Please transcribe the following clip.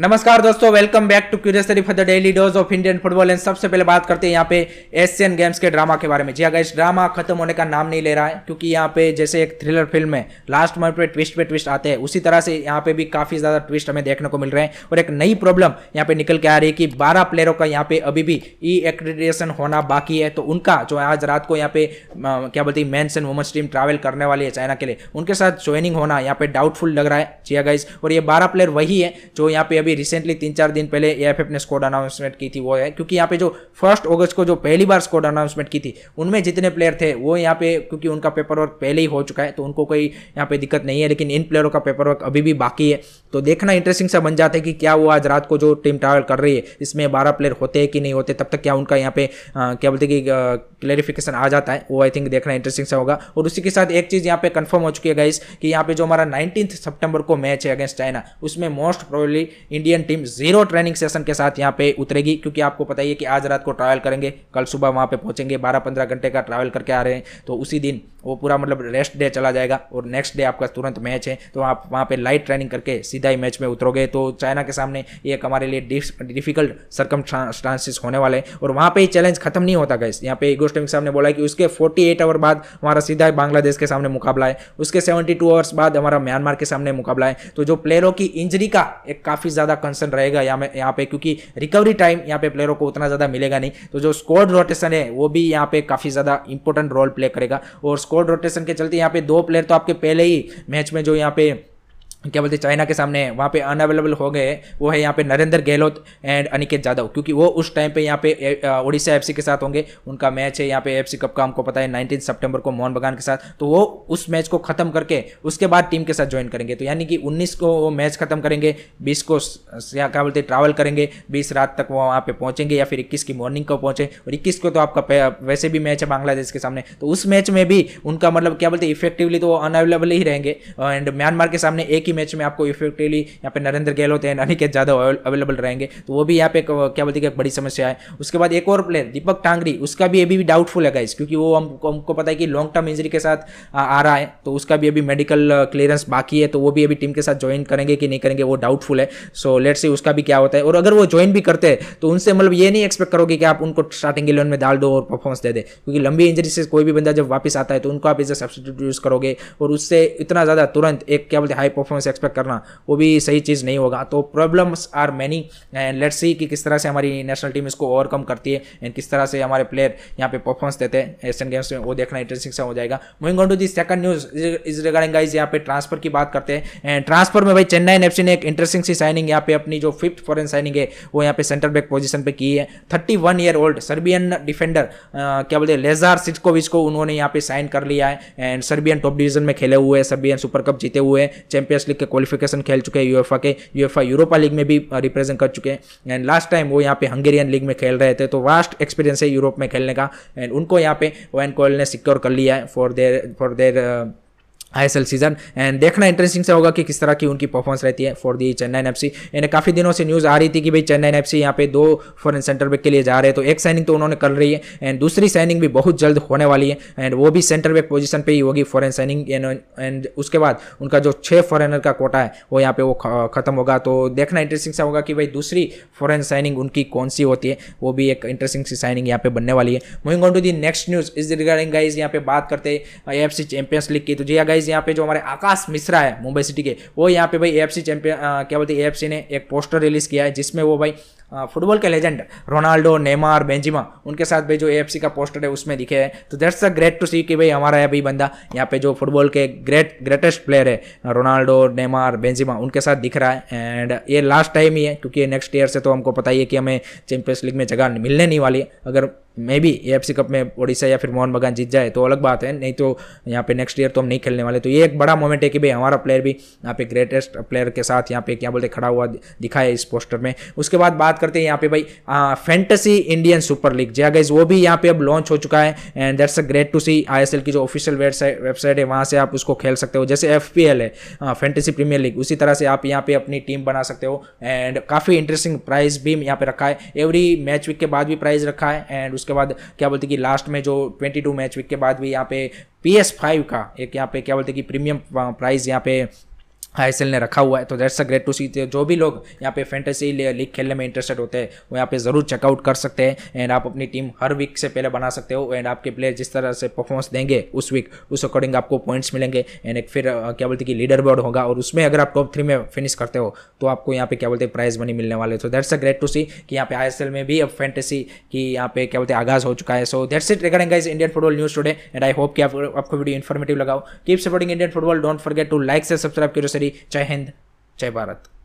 नमस्कार दोस्तों welcome back to curious for the daily dose of Indian football and सबसे पहले बात करते हैं यहाँ पे एशियन गेम्स के ड्रामा के बारे में जी अगर इस ड्रामा खत्म होने का नाम नहीं ले रहा है क्योंकि यहाँ पे जैसे एक थ्रिलर फिल्म है लास्ट मोमेंट पे ट्विस्ट पे ट्विस्ट आते हैं उसी तरह से यहाँ पे भी काफी ज्यादा ट्विस्ट हमें देखने को मिल रहे हैं और एक नई प्रॉब्लम यहाँ पे निकल के आ रही है कि बारह प्लेयरों का यहाँ पे अभी भी ई एक्रेडिटेशन होना बाकी है तो उनका जो आज रात को यहाँ पे क्या बोलती है men's and women's team travel करने वाली है चाइना के लिए उनके साथ ज्वाइनिंग होना यहाँ पे डाउटफुल लग रहा है जी अगर हाँ और ये बारह प्लेयर वही है जो यहाँ पे अभी रिसेंटली तीन चार दिन पहले ए ने स्कोड अनाउंसमेंट की थी वो है क्योंकि यहाँ पे जो फर्स्ट ऑगस्ट को जो पहली बार स्कोड अनाउंसमेंट की थी उनमें जितने प्लेयर थे वो यहाँ पे क्योंकि उनका पेपर वर्क पहले ही हो चुका है तो उनको कोई यहाँ पे दिक्कत नहीं है लेकिन इन प्लेयरों का पेपर वर्क अभी भी बाकी है तो देखना इंटरेस्टिंग सा बन जाता है कि क्या वो आज रात को जो टीम ट्रैवल कर रही है इसमें बारह प्लेयर होते हैं कि नहीं होते तब तक क्या उनका यहाँ पे क्या बोलते कि क्लेरिफिकेशन आ जाता है वो आई थिंक देखना इंटरेस्टिंग सा होगा और उसी के साथ एक चीज़ यहाँ पे कन्फर्म हो चुकी है गाइस कि यहाँ पे जो हमारा नाइनटीन सितंबर को मैच है अगेंस्ट चाइना उसमें most probably Indian team zero training session के साथ यहाँ पे उतरेगी क्योंकि आपको पता ही है कि आज रात को ट्रैवल करेंगे कल सुबह वहाँ पे पहुँचेंगे बारह पंद्रह घंटे का ट्रैवल करके आ रहे हैं तो उसी दिन वो पूरा मतलब रेस्ट डे चला जाएगा और नेक्स्ट डे आपका तुरंत मैच है तो आप वहाँ पर लाइट ट्रेनिंग करके सीधा ही मैच में उतरोगे तो चाइना के सामने ये एक हमारे लिए डिफिकल्ट सरकम होने वाले हैं और वहाँ पर ही चैलेंज खत्म नहीं होता गैस यहाँ पे इगोस्टमिक साहब ने बोला कि उसके फोर्टी आवर बाद हमारा सीधा बांग्लादेश के सामने मुकाबला है उसके सेवेंटी आवर्स बाद हमारा म्यांमार के सामने मुकाबला है तो जो प्लेयरों की इंजरी का एक काफ़ी ज़्यादा ज़्यादा कंसर्न रहेगा यहाँ पे क्योंकि रिकवरी टाइम यहाँ पे प्लेयरों को उतना ज़्यादा मिलेगा नहीं तो जो स्कोर्ड रोटेशन है वो भी यहाँ पे काफ़ी ज़्यादा इंपॉर्टेंट रोल प्ले करेगा और स्कोर रोटेशन के चलते यहाँ पे दो प्लेयर तो आपके पहले ही मैच में जो यहाँ पे क्या बोलते चाइना के सामने वहाँ पे अनअवेलेबल हो गए वो है यहाँ पे नरेंद्र गहलोत एंड अनिकेत जादव क्योंकि वो उस टाइम पे यहाँ पे ओडिशा एफसी के साथ होंगे उनका मैच है यहाँ पे एफसी कप का हमको पता है नाइनटीन सितंबर को मोहन बगान के साथ तो वो उस मैच को खत्म करके उसके बाद टीम के साथ ज्वाइन करेंगे तो यानी कि उन्नीस को वो मैच खत्म करेंगे बीस को या क्या बोलते ट्रैवल करेंगे बीस रात तक वो वहाँ पर पहुँचेंगे या फिर इक्कीस की मॉर्निंग को पहुँचे और इक्कीस को तो आपका वैसे भी मैच है बांग्लादेश के सामने तो उस मैच में भी उनका मतलब क्या बोलते इफेक्टिवली तो वो अनअवेलेबल ही रहेंगे एंड म्यांमार के सामने एक ही मैच में आपको इफेक्टिवली यहाँ पे नरेंद्र गहलोत है अनिकेत ज़्यादा अवेलेबल रहेंगे तो वो भी यहाँ पे क्या बोलते हैं बड़ी समस्या है उसके बाद एक और प्लेयर दीपक टांगरी उसका भी अभी भी डाउटफुल है गाइस क्योंकि वो हमको हमको पता है कि लॉन्ग टर्म इंजरी के साथ आ, रहा है तो उसका भी अभी मेडिकल क्लियरेंस बाकी है तो वो भी अभी टीम के साथ ज्वाइन करेंगे कि नहीं करेंगे वो डाउटफुल है सो लेट से उसका भी क्या होता है और अगर वो ज्वाइन भी करते हैं तो उनसे मतलब ये नहीं एक्सपेक्ट करोगे कि आप उनको स्टार्टिंग इलेवन में डाल दो और परफॉर्मेंस दे दे क्योंकि लंबी इंजरी से कोई भी बंदा जब वापस आता है तो उनको आप इसे अ यूज़ करोगे और उससे इतना ज़्यादा तुरंत एक क्या बोलते हैं हाई परफॉर्मेंस से एक्सपेक्ट करना वो भी सही चीज़ नहीं होगा तो problems are many and let's see कि किस तरह से हमारी नेशनल टीम इसको ओवरकम करती है एंड किस तरह से हमारे प्लेयर यहाँ पे परफॉर्मेंस देते हैं एशियन गेम्स में वो देखना इंटरेस्टिंग सा हो जाएगा moving on to the second news is regarding guys यहाँ पे ट्रांसफर की बात करते हैं एंड ट्रांसफर में भाई चेन्नई एफ ने एक इंटरेस्टिंग सी साइनिंग यहाँ पे अपनी जो फिफ्थ फॉरन साइनिंग है वो यहाँ पे सेंटर बैक पोजिशन पर की है thirty year old Serbian defender क्या बोलते हैं लेजार सिचकोविच को उन्होंने यहाँ पे साइन कर लिया है एंड सर्बियन टॉप डिवीजन में खेले हुए सर्बियन सुपर कप जीते हुए चैंपियंस चैंपियंस लीग के क्वालिफिकेशन खेल चुके हैं यूएफा के यूएफा यूरोपा लीग में भी रिप्रेजेंट कर चुके हैं एंड लास्ट टाइम वो यहाँ पे हंगेरियन लीग में खेल रहे थे तो वास्ट एक्सपीरियंस है यूरोप में खेलने का एंड उनको यहाँ पे वैन कोयल ने सिक्योर कर लिया है for their for their I season and देखना इंटरेस्टिंग से होगा कि किस तरह की उनकी परफॉर्मेंस रहती है for the Chennai F C यानी काफ़ी दिनों से न्यूज़ आ रही थी कि भाई चेन्नई एफ सी यहाँ पे दो फॉरन सेंटर बैक के लिए जा रहे हैं तो एक साइनिंग तो उन्होंने कर रही है एंड दूसरी साइनिंग भी बहुत जल्द होने वाली है एंड वो भी सेंटर बैक पोजिशन पर ही होगी फॉरन साइनिंग एंड उसके बाद उनका जो छः फॉरनर का कोटा है वो यहाँ पे वो खत्म होगा तो देखना इंटरेस्टिंग सा होगा कि भाई दूसरी फॉरन साइनिंग उनकी कौन सी होती है वो भी एक इंटरेस्टिंग सी साइनिंग यहाँ पे बनने वाली है moving on to the next news is regarding guys यहाँ पे बात करते हैं एफ सी चैंपियंस लीग की तो जी गाइज हाँ गाइज यहाँ पे जो हमारे आकाश मिश्रा है मुंबई सिटी के वो यहाँ पे भाई ए चैंपियन क्या बोलते हैं ए ने एक पोस्टर रिलीज किया है जिसमें वो भाई फुटबॉल के लेजेंड रोनाल्डो नेमार बेंजिमा उनके साथ भी जो ए का पोस्टर है उसमें दिखे हैं तो that's a great to see कि भाई हमारा अभी बंदा यहाँ पे जो फुटबॉल के ग्रेट ग्रेटेस्ट प्लेयर है रोनाल्डो नेमार बेंजिमा उनके साथ दिख रहा है एंड ये लास्ट टाइम ही है क्योंकि नेक्स्ट ईयर से तो हमको पता ही है कि हमें चैंपियंस लीग में जगह मिलने नहीं वाली है अगर मे बी ए कप में ओडिशा या फिर मोहन बगान जीत जाए तो अलग बात है नहीं तो यहाँ पे नेक्स्ट ईयर तो हम नहीं खेलने वाले तो ये एक बड़ा मोमेंट है कि भाई हमारा प्लेयर भी यहाँ पे ग्रेटेस्ट प्लेयर के साथ यहाँ पे क्या बोलते खड़ा हुआ दिखा है इस पोस्टर में उसके बाद बात बात करते हैं यहाँ पे भाई फैंटेसी इंडियन सुपर लीग जी गाइज हाँ वो भी यहाँ पे अब लॉन्च हो चुका है and that's a great to see ISL की जो ऑफिशियल वेबसाइट है वहाँ से आप उसको खेल सकते हो जैसे एफ है फैंटेसी प्रीमियर लीग उसी तरह से आप यहाँ पे अपनी टीम बना सकते हो एंड काफ़ी इंटरेस्टिंग प्राइस भी यहाँ पे रखा है एवरी मैच वीक के बाद भी प्राइज रखा है एंड उसके बाद क्या बोलते कि लास्ट में जो ट्वेंटी मैच वीक के बाद भी यहाँ पे पी का एक यहाँ पे क्या बोलते कि प्रीमियम प्राइस यहाँ पे आई ने रखा हुआ है तो that's a great to see जो भी लोग यहाँ पे फैंटेसी लीग खेलने में इंटरेस्टेड होते हैं वो यहाँ पे ज़रूर चेकआउट कर सकते हैं एंड आप अपनी टीम हर वीक से पहले बना सकते हो एंड आपके प्लेयर जिस तरह से परफॉर्मेंस देंगे उस वीक उस अकॉर्डिंग आपको पॉइंट्स मिलेंगे एंड एक फिर क्या बोलते कि लीडर बोर्ड होगा और उसमें अगर आप टॉप थ्री में फिनिश करते हो तो आपको यहाँ पे क्या बोलते हैं प्राइज मनी मिलने वाले तो that's a great to see कि यहाँ पे आई में भी अब फैंटेसी की यहाँ पे क्या बोलते हैं आगाज हो चुका है so that's it regarding is Indian football news today and I hope कि आपको वीडियो इन्फॉर्मेटिव लगाओ keep supporting Indian football don't forget to like से सब्सक्राइब करो सर जय हिंद जय भारत